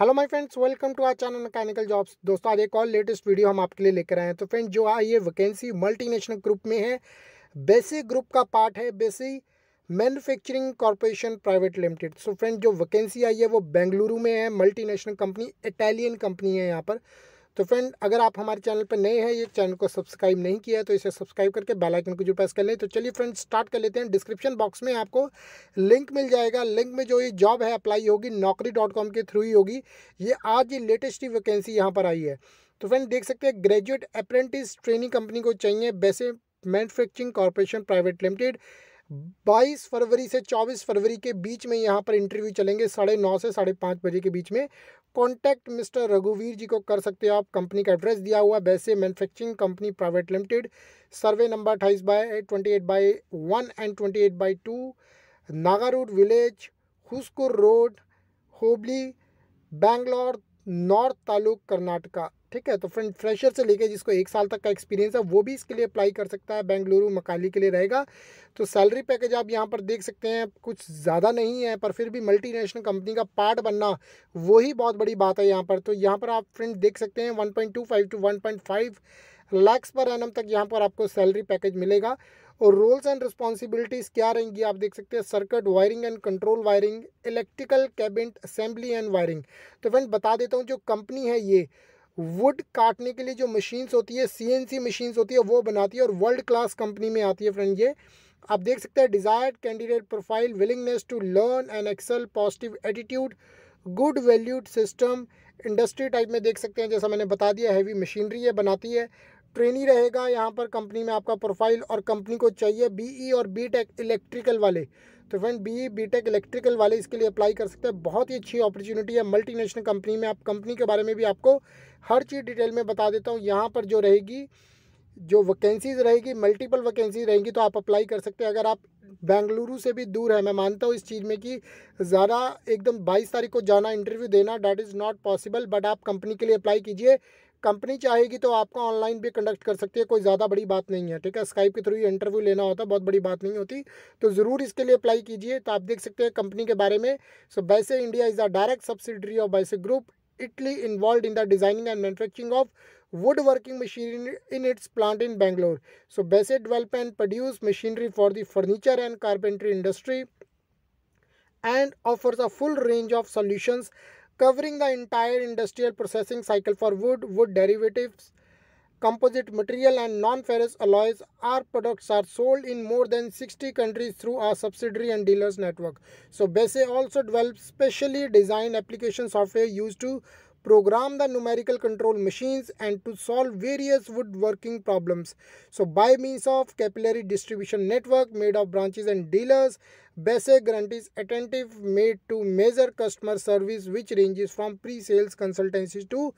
Hello my friends welcome to our channel mechanical jobs दोस्तों आज एक और लेटेस्ट वीडियो हम आपके लिए लेकर आए हैं तो फ्रेंड जो है ये वैकेंसी मल्टीनेशनल ग्रुप में है बेसी ग्रुप का पार्ट है Biesse manufacturing corporation private limited so friend जो वैकेंसी आई है वो बेंगलुरु में है मल्टीनेशनल कंपनी इटालियन कंपनी है यहाँ पर तो फ्रेंड अगर आप हमारे चैनल पर नए हैं ये चैनल को सब्सक्राइब नहीं किया है तो इसे सब्सक्राइब करके बेल आइकन को जो प्रेस कर लें तो चलिए फ्रेंड स्टार्ट कर लेते हैं डिस्क्रिप्शन बॉक्स में आपको लिंक मिल जाएगा लिंक में जो ये जॉब है अप्लाई होगी नौकरी के थ्रू ही होगी ये आज ये लेटेस्ट ही वैकेंसी यहाँ पर आई है तो फ्रेंड देख सकते हैं ग्रेजुएट अप्रेंटिस ट्रेनिंग कंपनी को चाहिए Biesse manufacturing corporation private limited 22 फरवरी से 24 फरवरी के बीच में यहाँ पर इंटरव्यू चलेंगे साढ़े नौ से साढ़े पाँच बजे के बीच में कॉन्टैक्ट मिस्टर रघुवीर जी को कर सकते हो आप कंपनी का एड्रेस दिया हुआ Biesse manufacturing company private limited survey number अट्ठाईस by twenty eight by one and twenty eight by two Nagarur village Huskur road hobli Bangalore north taluk Karnataka ठीक है तो फ्रेंड फ्रेशर से लेके जिसको एक साल तक का एक्सपीरियंस है वो भी इसके लिए अप्लाई कर सकता है बेंगलुरु मकाली के लिए रहेगा तो सैलरी पैकेज आप यहाँ पर देख सकते हैं कुछ ज़्यादा नहीं है पर फिर भी मल्टी कंपनी का पार्ट बनना वो ही बहुत बड़ी बात है यहाँ पर तो यहाँ पर आप फ्रेंड देख सकते हैं one point two five to one point five lakhs per annum तक यहाँ पर आपको सैलरी पैकेज मिलेगा और रोल्स एंड रिस्पॉन्सिबिलिटीज़ क्या रहेंगी आप देख सकते हैं circuit wiring and control wiring electrical cabinet assembly and wiring तो फ्रेंड बता देता हूँ जो कंपनी है ये वुड काटने के लिए जो मशीन्स होती है सीएनसी मशीन्स होती है वो बनाती है और वर्ल्ड क्लास कंपनी में आती है फ्रेंड ये आप देख सकते हैं desired candidate profile willingness to learn and excel positive attitude good valued system industry type में देख सकते हैं जैसा मैंने बता दिया हैवी मशीनरी है बनाती है ट्रेनी रहेगा यहाँ पर कंपनी में आपका प्रोफाइल और कंपनी को चाहिए बीई e और बी टेक इलेक्ट्रिकल वाले तो फ्रेंड बीई बीटेक इलेक्ट्रिकल वाले इसके लिए अप्लाई कर सकते हैं बहुत ही अच्छी अपॉर्चुनिटी है मल्टीनेशनल कंपनी में आप कंपनी के बारे में भी आपको हर चीज़ डिटेल में बता देता हूँ यहाँ पर जो रहेगी जो वैकेंसीज रहेगी मल्टीपल वैकेंसीज रहेंगी तो आप अप्लाई कर सकते हैं अगर आप बेंगलुरु से भी दूर है मैं मानता हूँ इस चीज़ में कि ज़्यादा एकदम 22 तारीख को जाना इंटरव्यू देना that is not possible but आप कंपनी के लिए अप्लाई कीजिए कंपनी चाहेगी तो आपका ऑनलाइन भी कंडक्ट कर सकती है कोई ज़्यादा बड़ी बात नहीं है ठीक है स्काइप के थ्रू ही इंटरव्यू लेना होता तो बहुत बड़ी बात नहीं होती तो ज़रूर इसके लिए अप्लाई कीजिए तो आप देख सकते हैं कंपनी के बारे में so Biesse India is a direct subsidiary of Biesse group Italy involved in the designing and manufacturing of wood working machinery in its plant in Bangalore so Biesse develop and produce machinery for the furniture and carpentry industry and offers a full range of solutions covering the entire industrial processing cycle for wood, wood derivatives, composite material and non-ferrous alloys. Our products are sold in more than 60 countries through our subsidiary and dealers network. So BESE also develops specially designed application software used to program the numerical control machines and to solve various woodworking problems. So by means of capillary distribution network made of branches and dealers, Base guarantees attentive made to measure customer service which ranges from pre-sales consultancies to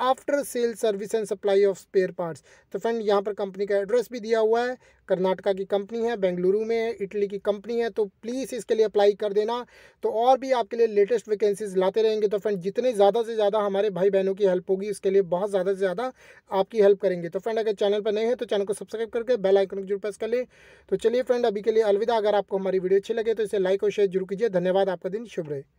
after sale service and supply of spare parts तो friend यहाँ पर company का address भी दिया हुआ है कर्नाटका की company है बेंगलुरु में है इटली की कंपनी है तो प्लीज़ इसके लिए अप्लाई कर देना तो और भी आपके लिए लेटेस्ट वैकेंसीज लाते रहेंगे तो फ्रेंड जितने ज़्यादा से ज़्यादा हमारे भाई बहनों की हेल्प होगी उसके लिए बहुत ज़्यादा से ज़्यादा आपकी हेल्प करेंगे तो फ्रेंड अगर चैनल पर नहीं है तो चैनल को सब्सक्राइब करके बेल आइकन को जरूर प्रेस कर ले तो चलिए फ्रेंड अभी के लिए अलविदा अगर आपको हमारी वीडियो अच्छी लगे तो इसे लाइक और शेयर जरूर कीजिए धन्यवाद आपका दिन शुभ रहे